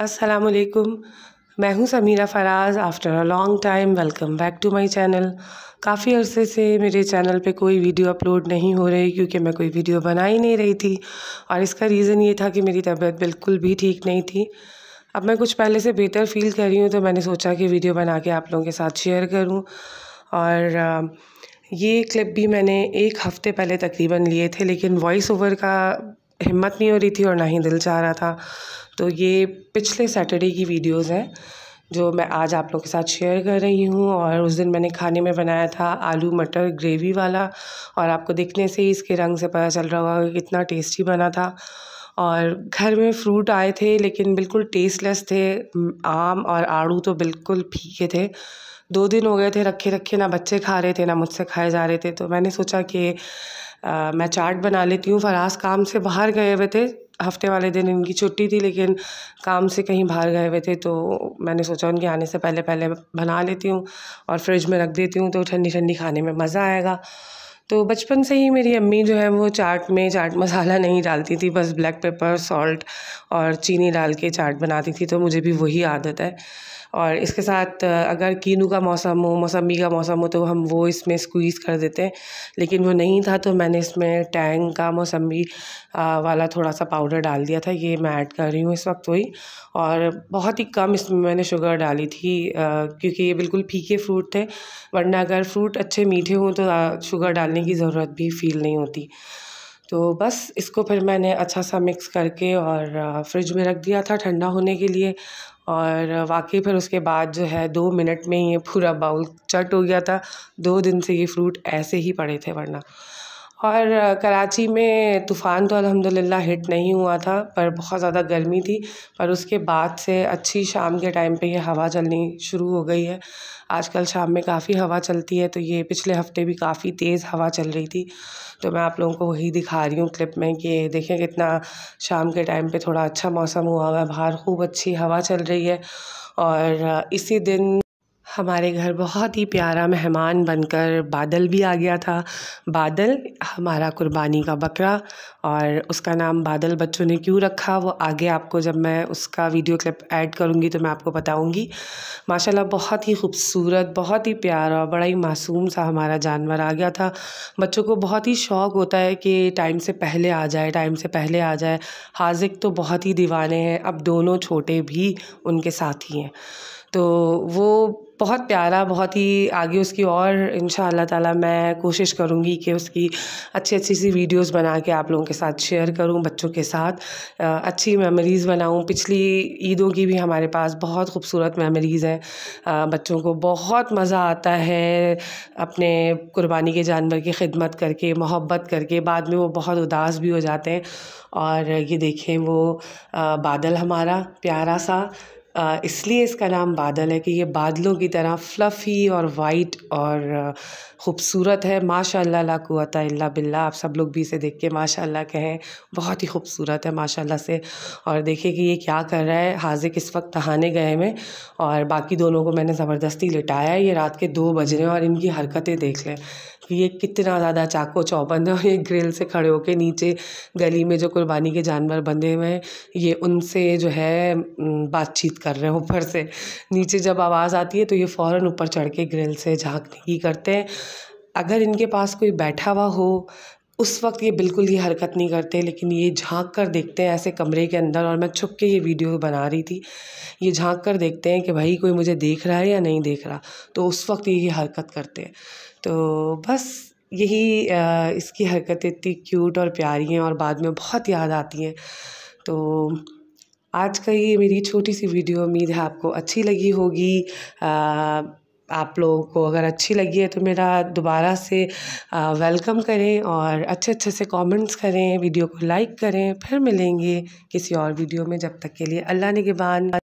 वालेकुम मैं हूं Sameera Faraz after a long time welcome back to my channel काफ़ी अरसे से मेरे चैनल पे कोई वीडियो अपलोड नहीं हो रही क्योंकि मैं कोई वीडियो बना ही नहीं रही थी और इसका रीज़न ये था कि मेरी तबीयत बिल्कुल भी ठीक नहीं थी अब मैं कुछ पहले से बेहतर फील कर रही हूँ तो मैंने सोचा कि वीडियो बना के आप लोगों के साथ शेयर करूँ और ये क्लिप भी मैंने एक हफ़्ते पहले तकरीबन लिए थे लेकिन वॉइस ओवर का हिम्मत नहीं हो रही थी और ना ही दिल चाह रहा था तो ये पिछले सैटरडे की वीडियोस हैं जो मैं आज आप लोग के साथ शेयर कर रही हूँ और उस दिन मैंने खाने में बनाया था आलू मटर ग्रेवी वाला और आपको देखने से ही इसके रंग से पता चल रहा होगा कि कितना टेस्टी बना था और घर में फ्रूट आए थे लेकिन बिल्कुल टेस्टलेस थे आम और आड़ू तो बिल्कुल फीके थे दो दिन हो गए थे रखे रखे ना बच्चे खा रहे थे ना मुझसे खाए जा रहे थे तो मैंने सोचा कि आ, मैं चाट बना लेती हूँ फराज काम से बाहर गए हुए थे हफ्ते वाले दिन इनकी छुट्टी थी लेकिन काम से कहीं बाहर गए हुए थे तो मैंने सोचा उनके आने से पहले पहले बना लेती हूँ और फ्रिज में रख देती हूँ तो ठंडी ठंडी खाने में मज़ा आएगा तो बचपन से ही मेरी अम्मी जो है वो चाट में चाट मसाला नहीं डालती थी बस ब्लैक पेपर सॉल्ट और चीनी डाल के चाट बनाती थी तो मुझे भी वही आदत है और इसके साथ अगर कीनू का मौसम हो मौसमी का मौसम हो तो हम वो इसमें स्क्वीज़ कर देते हैं लेकिन वो नहीं था तो मैंने इसमें टैंग का मौसमी वाला थोड़ा सा पाउडर डाल दिया था ये मैं ऐड कर रही हूँ इस वक्त वही और बहुत ही कम इसमें मैंने शुगर डाली थी क्योंकि ये बिल्कुल फीके फ्रूट थे वरना अगर फ्रूट अच्छे मीठे हों तो शुगर डालने की ज़रूरत भी फील नहीं होती तो बस इसको फिर मैंने अच्छा सा मिक्स करके और फ्रिज में रख दिया था ठंडा होने के लिए और वाकई फिर उसके बाद जो है दो मिनट में ये पूरा बाउल चट हो गया था दो दिन से ये फ्रूट ऐसे ही पड़े थे वरना और कराची में तूफ़ान तो अलहमदिल्ला हिट नहीं हुआ था पर बहुत ज़्यादा गर्मी थी पर उसके बाद से अच्छी शाम के टाइम पे ये हवा चलनी शुरू हो गई है आजकल शाम में काफ़ी हवा चलती है तो ये पिछले हफ्ते भी काफ़ी तेज़ हवा चल रही थी तो मैं आप लोगों को वही दिखा रही हूँ क्लिप में कि देखें कितना शाम के टाइम पर थोड़ा अच्छा मौसम हुआ हुआ है बाहर खूब अच्छी हवा चल रही है और इसी दिन हमारे घर बहुत ही प्यारा मेहमान बनकर बादल भी आ गया था बादल हमारा कुर्बानी का बकरा और उसका नाम बादल बच्चों ने क्यों रखा वो आगे आपको जब मैं उसका वीडियो क्लिप ऐड करूँगी तो मैं आपको बताऊँगी माशाल्लाह बहुत ही खूबसूरत बहुत ही प्यारा और बड़ा ही मासूम सा हमारा जानवर आ गया था बच्चों को बहुत ही शौक़ होता है कि टाइम से पहले आ जाए टाइम से पहले आ जाए हाजिक तो बहुत ही दीवाने हैं अब दोनों छोटे भी उनके साथी हैं तो वो बहुत प्यारा बहुत ही आगे उसकी और इन ताला मैं कोशिश करूँगी कि उसकी अच्छी अच्छी सी वीडियोस बना के आप लोगों के साथ शेयर करूँ बच्चों के साथ अच्छी मेमोरीज़ बनाऊँ पिछली ईदों की भी हमारे पास बहुत खूबसूरत मेमोरीज़ हैं बच्चों को बहुत मज़ा आता है अपने कुर्बानी के जानवर की खिदमत करके मोहब्बत करके बाद में वो बहुत उदास भी हो जाते हैं और ये देखें वो बादल हमारा प्यारा सा इसलिए इसका नाम बादल है कि ये बादलों की तरह फ्लफ़ी और वाइट और ख़ूबसूरत है माशा ला बिल्ला आप सब लोग भी इसे देख के माशा कहें बहुत ही खूबसूरत है माशाल्लाह से और देखिए कि ये क्या कर रहा है हाजिर किस वक्त नहाने गए में और बाकी दोनों को मैंने ज़बरदस्ती लिटाया है ये रात के दो बज रहे हैं और इनकी हरकतें देख लें कि ये कितना ज़्यादा चाको चौबंद है और ये ग्रिल से खड़े होकर नीचे गली में जो कुर्बानी के जानवर बंधे हुए हैं ये उनसे जो है बातचीत कर रहे हैं ऊपर से नीचे जब आवाज़ आती है तो ये फ़ौरन ऊपर चढ़ के ग्रिल से झाँकने की करते हैं अगर इनके पास कोई बैठा हुआ हो उस वक्त ये बिल्कुल ये हरकत नहीं करते लेकिन ये झांक कर देखते हैं ऐसे कमरे के अंदर और मैं छुप के ये वीडियो बना रही थी ये झांक कर देखते हैं कि भाई कोई मुझे देख रहा है या नहीं देख रहा तो उस वक्त ये हरकत करते हैं तो बस यही इसकी हरकतें इतनी क्यूट और प्यारी हैं और बाद में बहुत याद आती हैं तो आज का ये मेरी छोटी सी वीडियो उम्मीद है आपको अच्छी लगी होगी आप लोगों को अगर अच्छी लगी है तो मेरा दोबारा से वेलकम करें और अच्छे अच्छे से कमेंट्स करें वीडियो को लाइक करें फिर मिलेंगे किसी और वीडियो में जब तक के लिए अल्लाह ने के